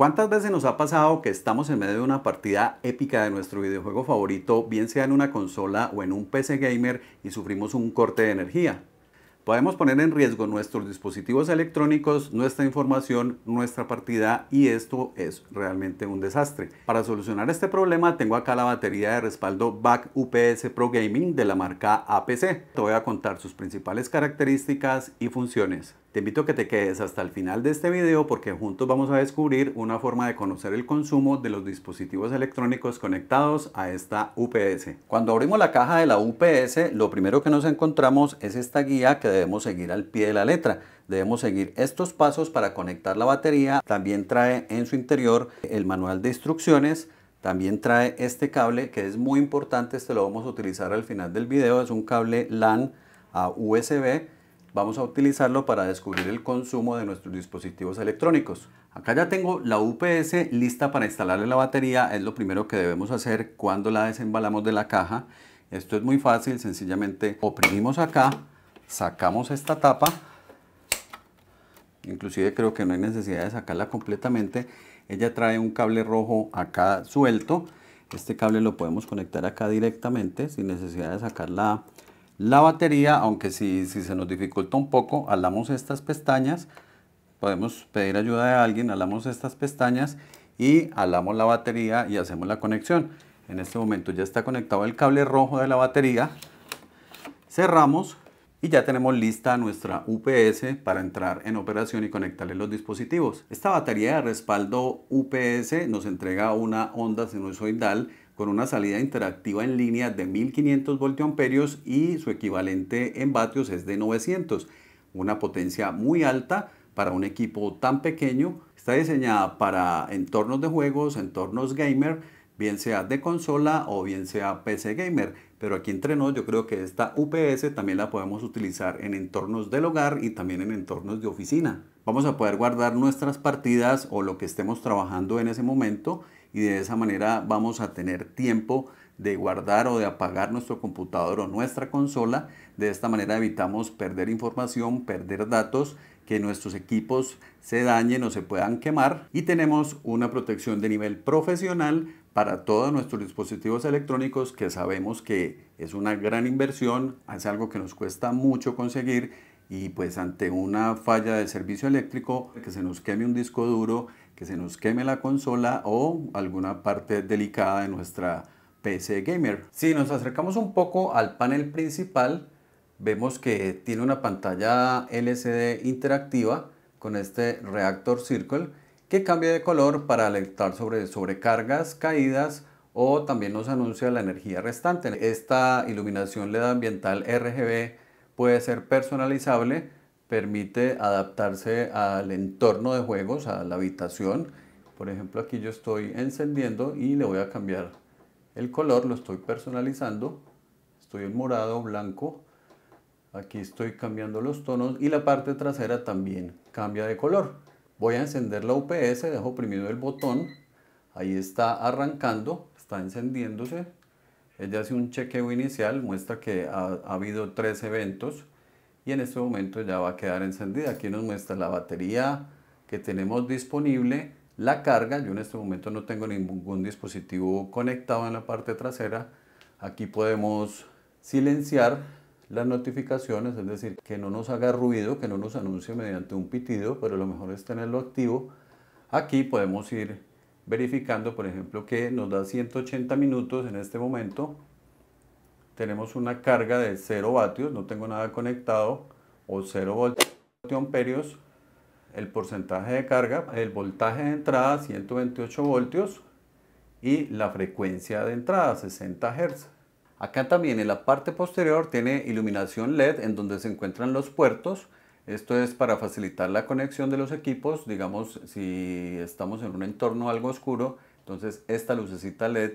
¿Cuántas veces nos ha pasado que estamos en medio de una partida épica de nuestro videojuego favorito, bien sea en una consola o en un PC gamer, y sufrimos un corte de energía? Podemos poner en riesgo nuestros dispositivos electrónicos, nuestra información, nuestra partida y esto es realmente un desastre. Para solucionar este problema tengo acá la batería de respaldo Back UPS Pro Gaming de la marca APC. Te voy a contar sus principales características y funciones. Te invito a que te quedes hasta el final de este video porque juntos vamos a descubrir una forma de conocer el consumo de los dispositivos electrónicos conectados a esta UPS. Cuando abrimos la caja de la UPS, lo primero que nos encontramos es esta guía que debemos seguir al pie de la letra. Debemos seguir estos pasos para conectar la batería. También trae en su interior el manual de instrucciones también trae este cable que es muy importante, este lo vamos a utilizar al final del video, es un cable LAN a USB vamos a utilizarlo para descubrir el consumo de nuestros dispositivos electrónicos. Acá ya tengo la UPS lista para instalarle la batería, es lo primero que debemos hacer cuando la desembalamos de la caja. Esto es muy fácil, sencillamente oprimimos acá, sacamos esta tapa, inclusive creo que no hay necesidad de sacarla completamente. Ella trae un cable rojo acá suelto, este cable lo podemos conectar acá directamente sin necesidad de sacarla. La batería, aunque si, se nos dificulta un poco, alamos estas pestañas, podemos pedir ayuda de alguien, alamos estas pestañas y alamos la batería y hacemos la conexión. En este momento ya está conectado el cable rojo de la batería. Cerramos y ya tenemos lista nuestra UPS para entrar en operación y conectarle los dispositivos. Esta batería de respaldo UPS nos entrega una onda sinusoidal con una salida interactiva en línea de 1500 amperios y su equivalente en vatios es de 900, una potencia muy alta para un equipo tan pequeño. Está diseñada para entornos de juegos, entornos gamer, bien sea de consola o bien sea PC gamer. Pero aquí entre nos yo creo que esta UPS también la podemos utilizar en entornos del hogar y también en entornos de oficina. Vamos a poder guardar nuestras partidas o lo que estemos trabajando en ese momento y de esa manera vamos a tener tiempo de guardar o de apagar nuestro computador o nuestra consola. De esta manera evitamos perder información, perder datos, que nuestros equipos se dañen o se puedan quemar. Y tenemos una protección de nivel profesional para todos nuestros dispositivos electrónicos que sabemos que es una gran inversión, es algo que nos cuesta mucho conseguir y pues ante una falla de servicio eléctrico, que se nos queme un disco duro, que se nos queme la consola o alguna parte delicada de nuestra PC Gamer. Si nos acercamos un poco al panel principal, vemos que tiene una pantalla LCD interactiva con este Reactor Circle que cambia de color para alertar sobre sobrecargas, caídas o también nos anuncia la energía restante. Esta iluminación LED ambiental RGB puede ser personalizable permite adaptarse al entorno de juegos, a la habitación. Por ejemplo, aquí yo estoy encendiendo y le voy a cambiar el color, lo estoy personalizando. Estoy en morado, blanco. Aquí estoy cambiando los tonos y la parte trasera también cambia de color. Voy a encender la UPS, dejo oprimido el botón. Ahí está arrancando, está encendiéndose. Ella hace un chequeo inicial, muestra que ha, ha habido tres eventos y en este momento ya va a quedar encendida. Aquí nos muestra la batería que tenemos disponible, la carga, yo en este momento no tengo ningún dispositivo conectado en la parte trasera, aquí podemos silenciar las notificaciones, es decir, que no nos haga ruido, que no nos anuncie mediante un pitido, pero lo mejor es tenerlo activo. Aquí podemos ir verificando, por ejemplo, que nos da 180 minutos en este momento tenemos una carga de 0 vatios, no tengo nada conectado, o 0 voltiamperios, el porcentaje de carga, el voltaje de entrada 128 voltios y la frecuencia de entrada 60 Hz. Acá también en la parte posterior tiene iluminación LED en donde se encuentran los puertos. Esto es para facilitar la conexión de los equipos, digamos si estamos en un entorno algo oscuro, entonces esta lucecita LED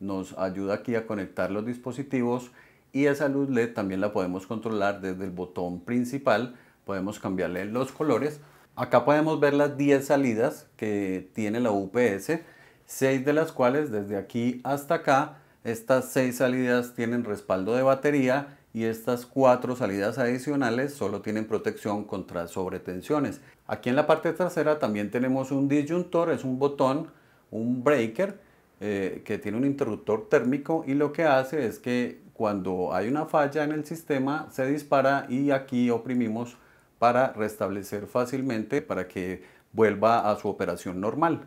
nos ayuda aquí a conectar los dispositivos y esa luz LED también la podemos controlar desde el botón principal, podemos cambiarle los colores. Acá podemos ver las 10 salidas que tiene la UPS, 6 de las cuales desde aquí hasta acá, estas 6 salidas tienen respaldo de batería y estas 4 salidas adicionales solo tienen protección contra sobretensiones. Aquí en la parte trasera también tenemos un disyuntor, es un botón, un breaker, eh, que tiene un interruptor térmico y lo que hace es que cuando hay una falla en el sistema se dispara y aquí oprimimos para restablecer fácilmente para que vuelva a su operación normal.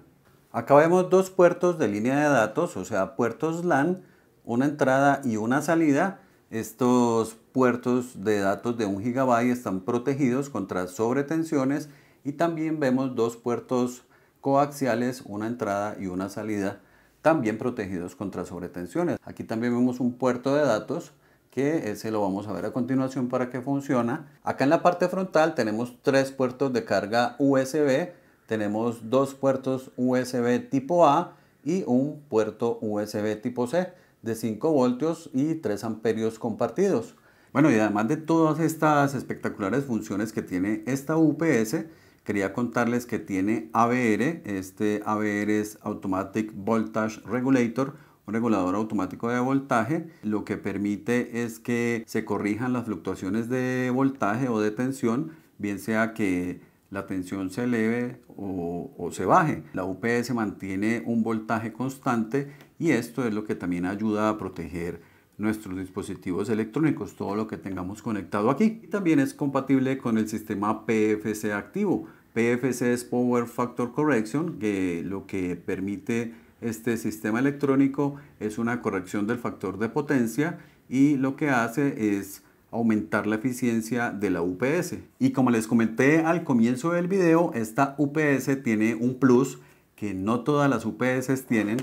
Acá vemos dos puertos de línea de datos, o sea, puertos LAN, una entrada y una salida. Estos puertos de datos de 1 GB están protegidos contra sobretensiones y también vemos dos puertos coaxiales, una entrada y una salida también protegidos contra sobretensiones. Aquí también vemos un puerto de datos que ese lo vamos a ver a continuación para que funciona. Acá en la parte frontal tenemos tres puertos de carga USB, tenemos dos puertos USB tipo A y un puerto USB tipo C de 5 voltios y 3 amperios compartidos. Bueno, y además de todas estas espectaculares funciones que tiene esta UPS, quería contarles que tiene ABR. Este ABR es Automatic Voltage Regulator, un regulador automático de voltaje. Lo que permite es que se corrijan las fluctuaciones de voltaje o de tensión, bien sea que la tensión se eleve o, se baje. La UPS mantiene un voltaje constante y esto es lo que también ayuda a proteger nuestros dispositivos electrónicos, todo lo que tengamos conectado aquí. también es compatible con el sistema PFC activo. PFC es Power Factor Correction, que lo que permite este sistema electrónico es una corrección del factor de potencia y lo que hace es aumentar la eficiencia de la UPS. Y como les comenté al comienzo del video, esta UPS tiene un plus que no todas las UPS tienen.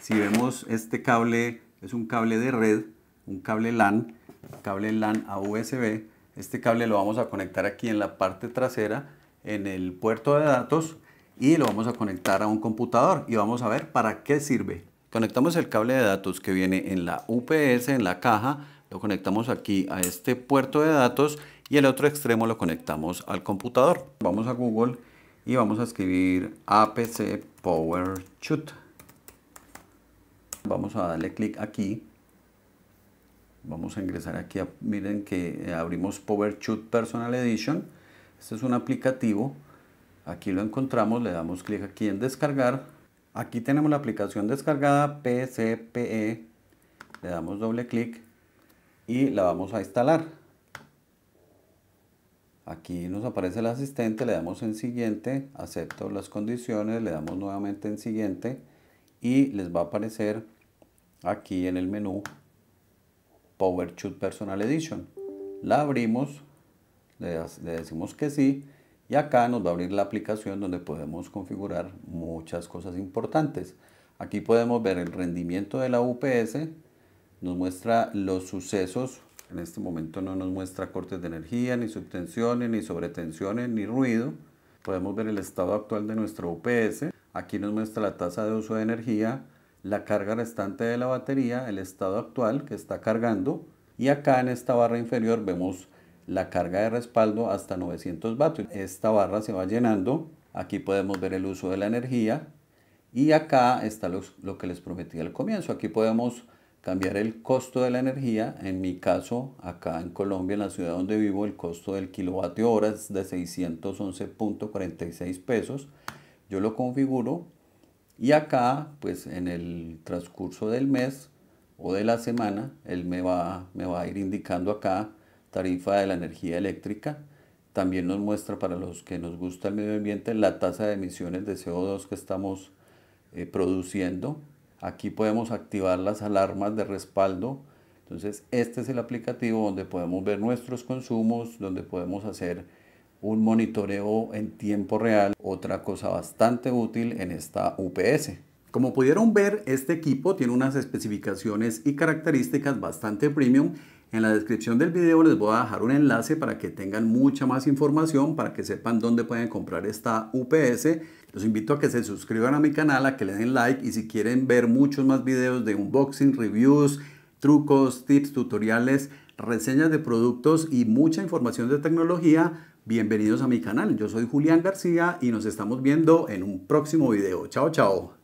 Si vemos este cable es un cable de red, un cable LAN, cable LAN a USB. Este cable lo vamos a conectar aquí en la parte trasera, en el puerto de datos y lo vamos a conectar a un computador y vamos a ver para qué sirve. Conectamos el cable de datos que viene en la UPS, en la caja, lo conectamos aquí a este puerto de datos y el otro extremo lo conectamos al computador. Vamos a Google y vamos a escribir APC Power Vamos a darle clic aquí. Vamos a ingresar aquí. A, miren que abrimos PowerShoot Personal Edition. Este es un aplicativo. Aquí lo encontramos. Le damos clic aquí en descargar. Aquí tenemos la aplicación descargada PCPE. Le damos doble clic y la vamos a instalar. Aquí nos aparece el asistente, le damos en siguiente, acepto las condiciones, le damos nuevamente en siguiente y les va a aparecer aquí en el menú PowerShoot Personal Edition. La abrimos, le, decimos que sí y acá nos va a abrir la aplicación donde podemos configurar muchas cosas importantes. Aquí podemos ver el rendimiento de la UPS, nos muestra los sucesos, en este momento no nos muestra cortes de energía, ni subtensiones, ni sobretensiones, ni ruido. Podemos ver el estado actual de nuestra UPS, aquí nos muestra la tasa de uso de energía, la carga restante de la batería, el estado actual que está cargando y acá en esta barra inferior vemos la carga de respaldo hasta 900 vatios. Esta barra se va llenando, aquí podemos ver el uso de la energía y acá está lo que les prometí al comienzo. Aquí podemos cambiar el costo de la energía. En mi caso, acá en Colombia, en la ciudad donde vivo, el costo del kilovatio hora es de 611.46 pesos. Yo lo configuro y acá, pues en el transcurso del mes o de la semana, él me va, me va a ir indicando acá tarifa de la energía eléctrica. También nos muestra para los que nos gusta el medio ambiente la tasa de emisiones de CO2 que estamos eh, produciendo. Aquí podemos activar las alarmas de respaldo. Entonces, este es el aplicativo donde podemos ver nuestros consumos, donde podemos hacer un monitoreo en tiempo real, otra cosa bastante útil en esta UPS. Como pudieron ver, este equipo tiene unas especificaciones y características bastante premium. En la descripción del video les voy a dejar un enlace para que tengan mucha más información, para que sepan dónde pueden comprar esta UPS. Los invito a que se suscriban a mi canal, a que le den like y si quieren ver muchos más videos de unboxing, reviews, trucos, tips, tutoriales, reseñas de productos y mucha información de tecnología, Bienvenidos a mi canal, yo soy Julián García y nos estamos viendo en un próximo video. Chao, chao.